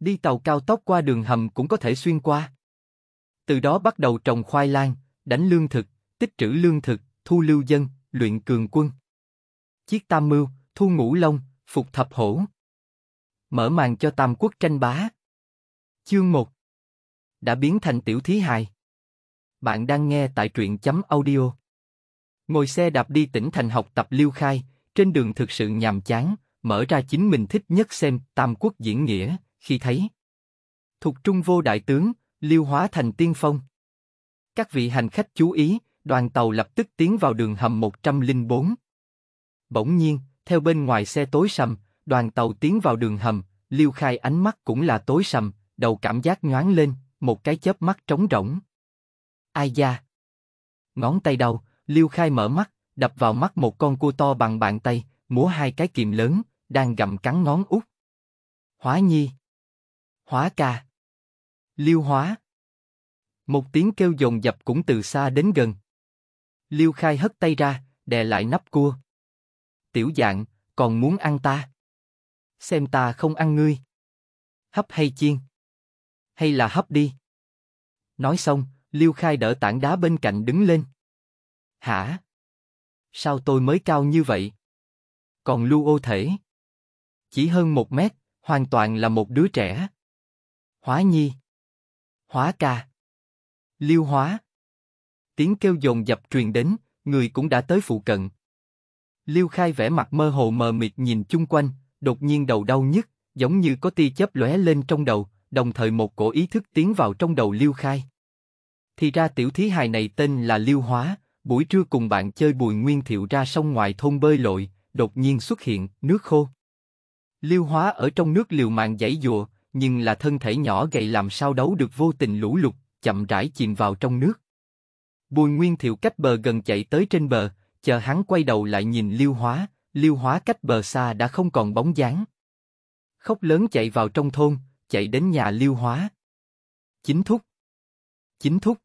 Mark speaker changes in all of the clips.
Speaker 1: Đi tàu cao tốc qua đường hầm cũng có thể xuyên qua. Từ đó bắt đầu trồng khoai lang, đánh lương thực, tích trữ lương thực, thu lưu dân, luyện cường quân. Chiếc tam mưu, thu ngũ long, phục thập hổ. Mở màn cho tam quốc tranh bá. Chương 1 Đã biến thành tiểu thí hài. Bạn đang nghe tại truyện chấm audio. Ngồi xe đạp đi tỉnh thành học tập liêu khai, trên đường thực sự nhàm chán, mở ra chính mình thích nhất xem Tam Quốc diễn nghĩa, khi thấy Thục Trung vô đại tướng, liêu hóa thành tiên phong. Các vị hành khách chú ý, đoàn tàu lập tức tiến vào đường hầm 104. Bỗng nhiên, theo bên ngoài xe tối sầm, đoàn tàu tiến vào đường hầm, liêu khai ánh mắt cũng là tối sầm, đầu cảm giác nhoáng lên, một cái chớp mắt trống rỗng. Ai da? Ngón tay đầu, liêu khai mở mắt, đập vào mắt một con cua to bằng bàn tay, múa hai cái kìm lớn, đang gặm cắn ngón út. Hóa nhi. Hóa ca. Liêu hóa. Một tiếng kêu dồn dập cũng từ xa đến gần. Liêu khai hất tay ra, đè lại nắp cua. Tiểu dạng, còn muốn ăn ta? Xem ta không ăn ngươi. Hấp hay chiên? Hay là hấp đi? Nói xong, Liêu khai đỡ tảng đá bên cạnh đứng lên. Hả? Sao tôi mới cao như vậy? Còn lưu ô thể? Chỉ hơn một mét, hoàn toàn là một đứa trẻ. Hóa nhi. Hóa ca. Liêu hóa. Tiếng kêu dồn dập truyền đến, người cũng đã tới phụ cận. Liêu khai vẻ mặt mơ hồ mờ mịt nhìn chung quanh, đột nhiên đầu đau nhức, giống như có tia chớp lóe lên trong đầu, đồng thời một cổ ý thức tiến vào trong đầu Liêu khai. Thì ra tiểu thí hài này tên là Liêu hóa, buổi trưa cùng bạn chơi bùi nguyên thiệu ra sông ngoài thôn bơi lội, đột nhiên xuất hiện, nước khô. Liêu hóa ở trong nước liều mạng giãy dụa, nhưng là thân thể nhỏ gầy làm sao đấu được vô tình lũ lụt, chậm rãi chìm vào trong nước. Bùi Nguyên Thiệu cách bờ gần chạy tới trên bờ, chờ hắn quay đầu lại nhìn Liêu Hóa, Liêu Hóa cách bờ xa đã không còn bóng dáng. Khóc lớn chạy vào trong thôn, chạy đến nhà Liêu Hóa. Chính thúc. Chính thúc.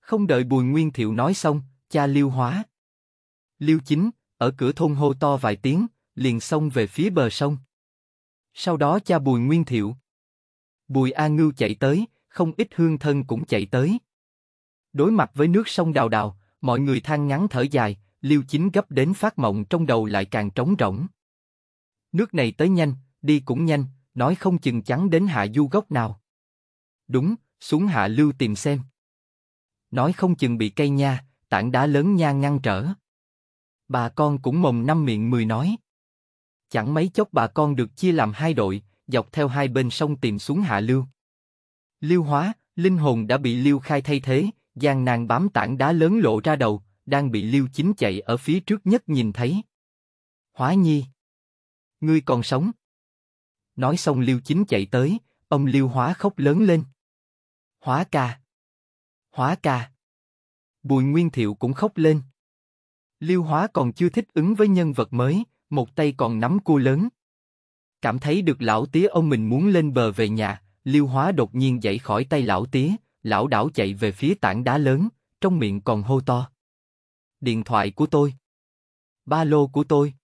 Speaker 1: Không đợi Bùi Nguyên Thiệu nói xong, cha Liêu Hóa. Liêu Chính, ở cửa thôn hô to vài tiếng, liền xông về phía bờ sông. Sau đó cha Bùi Nguyên Thiệu. Bùi A Ngưu chạy tới, không ít hương thân cũng chạy tới. Đối mặt với nước sông đào đào, mọi người than ngắn thở dài, liêu chính gấp đến phát mộng trong đầu lại càng trống rỗng. Nước này tới nhanh, đi cũng nhanh, nói không chừng chắn đến hạ du gốc nào. Đúng, xuống hạ lưu tìm xem. Nói không chừng bị cây nha, tảng đá lớn nha ngăn trở. Bà con cũng mồm năm miệng mười nói. Chẳng mấy chốc bà con được chia làm hai đội, dọc theo hai bên sông tìm xuống hạ lưu. Lưu hóa, linh hồn đã bị lưu khai thay thế, gian nàng bám tảng đá lớn lộ ra đầu, đang bị lưu chính chạy ở phía trước nhất nhìn thấy. Hóa nhi! Ngươi còn sống! Nói xong lưu chính chạy tới, ông lưu hóa khóc lớn lên. Hóa ca! Hóa ca! Bùi Nguyên Thiệu cũng khóc lên. Lưu Hóa còn chưa thích ứng với nhân vật mới, một tay còn nắm cua lớn. Cảm thấy được lão tía ông mình muốn lên bờ về nhà, lưu Hóa đột nhiên dậy khỏi tay lão tía, lão đảo chạy về phía tảng đá lớn, trong miệng còn hô to. Điện thoại của tôi. Ba lô của tôi.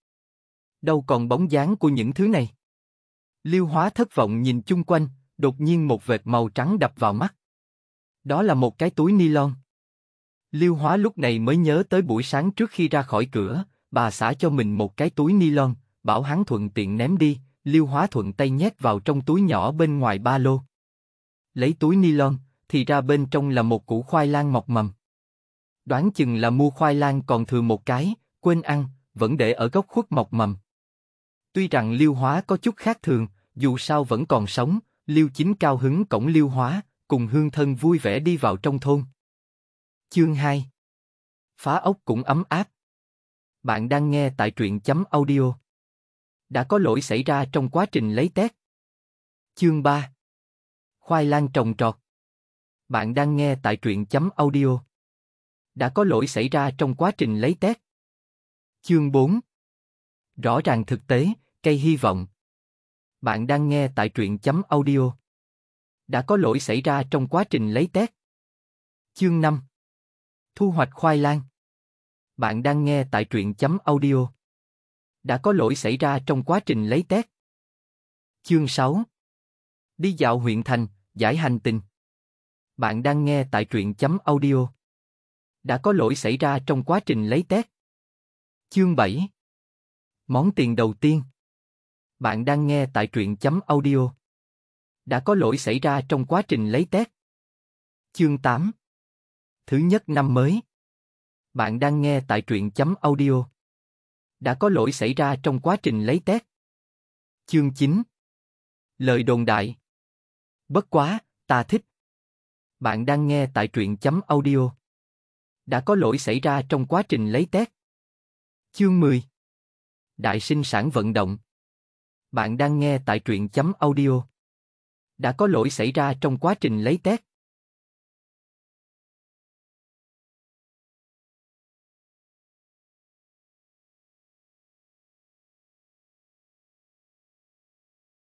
Speaker 1: Đâu còn bóng dáng của những thứ này. lưu Hóa thất vọng nhìn chung quanh, đột nhiên một vệt màu trắng đập vào mắt. Đó là một cái túi ni lông, lưu Hóa lúc này mới nhớ tới buổi sáng trước khi ra khỏi cửa, bà xã cho mình một cái túi ni lông, bảo hắn thuận tiện ném đi, Liêu Hóa thuận tay nhét vào trong túi nhỏ bên ngoài ba lô. Lấy túi ni lông, thì ra bên trong là một củ khoai lang mọc mầm. Đoán chừng là mua khoai lang còn thừa một cái, quên ăn, vẫn để ở góc khuất mọc mầm. Tuy rằng Liêu Hóa có chút khác thường, dù sao vẫn còn sống, Liêu Chính cao hứng cổng Liêu Hóa, cùng hương thân vui vẻ đi vào trong thôn. Chương 2 Phá ốc cũng ấm áp bạn đang nghe tại truyện chấm audio. Đã có lỗi xảy ra trong quá trình lấy test. Chương 3 Khoai lang trồng trọt Bạn đang nghe tại truyện chấm audio. Đã có lỗi xảy ra trong quá trình lấy test. Chương 4 Rõ ràng thực tế, cây hy vọng. Bạn đang nghe tại truyện chấm audio. Đã có lỗi xảy ra trong quá trình lấy test. Chương 5 Thu hoạch khoai lang bạn đang nghe tại truyện chấm audio. Đã có lỗi xảy ra trong quá trình lấy test. Chương 6 Đi dạo huyện thành, giải hành tình. Bạn đang nghe tại truyện chấm audio. Đã có lỗi xảy ra trong quá trình lấy test. Chương 7 Món tiền đầu tiên Bạn đang nghe tại truyện chấm audio. Đã có lỗi xảy ra trong quá trình lấy test. Chương 8 Thứ nhất năm mới bạn đang nghe tại truyện chấm audio. Đã có lỗi xảy ra trong quá trình lấy test. Chương 9 Lời đồn đại Bất quá, ta thích. Bạn đang nghe tại truyện chấm audio. Đã có lỗi xảy ra trong quá trình lấy test. Chương 10 Đại sinh sản vận động Bạn đang nghe tại truyện chấm audio. Đã có lỗi xảy ra trong quá trình lấy test.